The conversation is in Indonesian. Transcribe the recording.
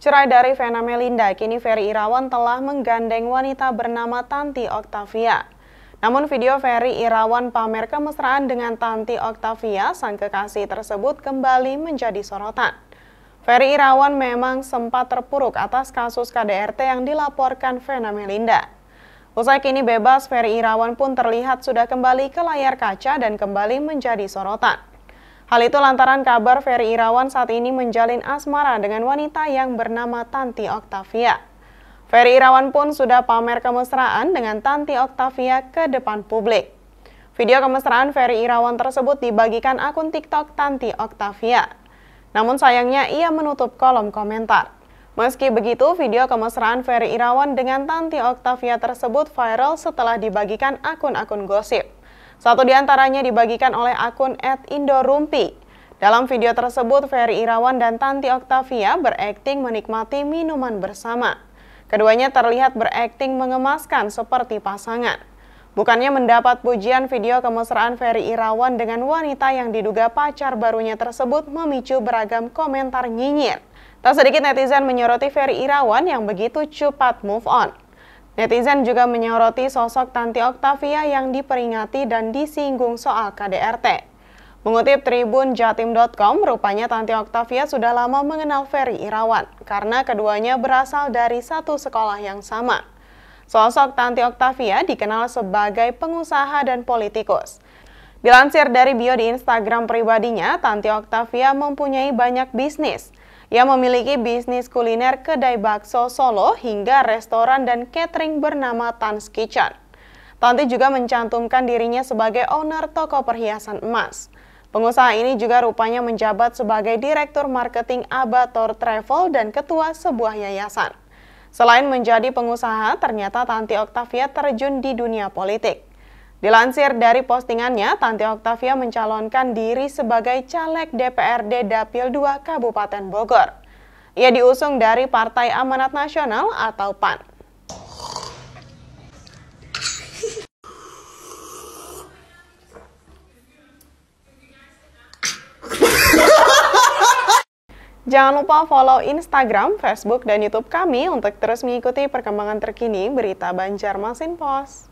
Cerai dari Vena Melinda, kini Ferry Irawan telah menggandeng wanita bernama Tanti Octavia. Namun video Ferry Irawan pamer kemesraan dengan Tanti Octavia, sang kekasih tersebut kembali menjadi sorotan. Ferry Irawan memang sempat terpuruk atas kasus KDRT yang dilaporkan Vena Melinda. Usai kini bebas, Ferry Irawan pun terlihat sudah kembali ke layar kaca dan kembali menjadi sorotan. Hal itu lantaran kabar Ferry Irawan saat ini menjalin asmara dengan wanita yang bernama Tanti Oktavia. Ferry Irawan pun sudah pamer kemesraan dengan Tanti Oktavia ke depan publik. Video kemesraan Ferry Irawan tersebut dibagikan akun TikTok Tanti Oktavia. Namun sayangnya ia menutup kolom komentar. Meski begitu, video kemesraan Ferry Irawan dengan Tanti Oktavia tersebut viral setelah dibagikan akun-akun gosip. Satu di antaranya dibagikan oleh akun @indorumpi. Dalam video tersebut, Ferry Irawan dan Tanti Octavia berakting menikmati minuman bersama. Keduanya terlihat berakting mengemaskan seperti pasangan. Bukannya mendapat pujian video kemesraan Ferry Irawan dengan wanita yang diduga pacar barunya tersebut memicu beragam komentar nyinyir. Tak sedikit netizen menyoroti Ferry Irawan yang begitu cepat move on. Netizen juga menyoroti sosok Tanti Oktavia yang diperingati dan disinggung soal KDRT. Mengutip Tribun Jatim.com, rupanya Tanti Oktavia sudah lama mengenal Ferry Irawan karena keduanya berasal dari satu sekolah yang sama. Sosok Tanti Oktavia dikenal sebagai pengusaha dan politikus. Dilansir dari bio di Instagram pribadinya, Tanti Oktavia mempunyai banyak bisnis. Ia memiliki bisnis kuliner kedai bakso Solo hingga restoran dan catering bernama Tans Kitchen. Tanti juga mencantumkan dirinya sebagai owner toko perhiasan emas. Pengusaha ini juga rupanya menjabat sebagai Direktur Marketing Abator Travel dan Ketua sebuah yayasan. Selain menjadi pengusaha, ternyata Tanti Octavia terjun di dunia politik. Dilansir dari postingannya, Tanti Octavia mencalonkan diri sebagai caleg DPRD Dapil 2 Kabupaten Bogor. Ia diusung dari Partai Amanat Nasional atau PAN. Jangan lupa follow Instagram, Facebook, dan YouTube kami untuk terus mengikuti perkembangan terkini berita Banjarmasin Pos.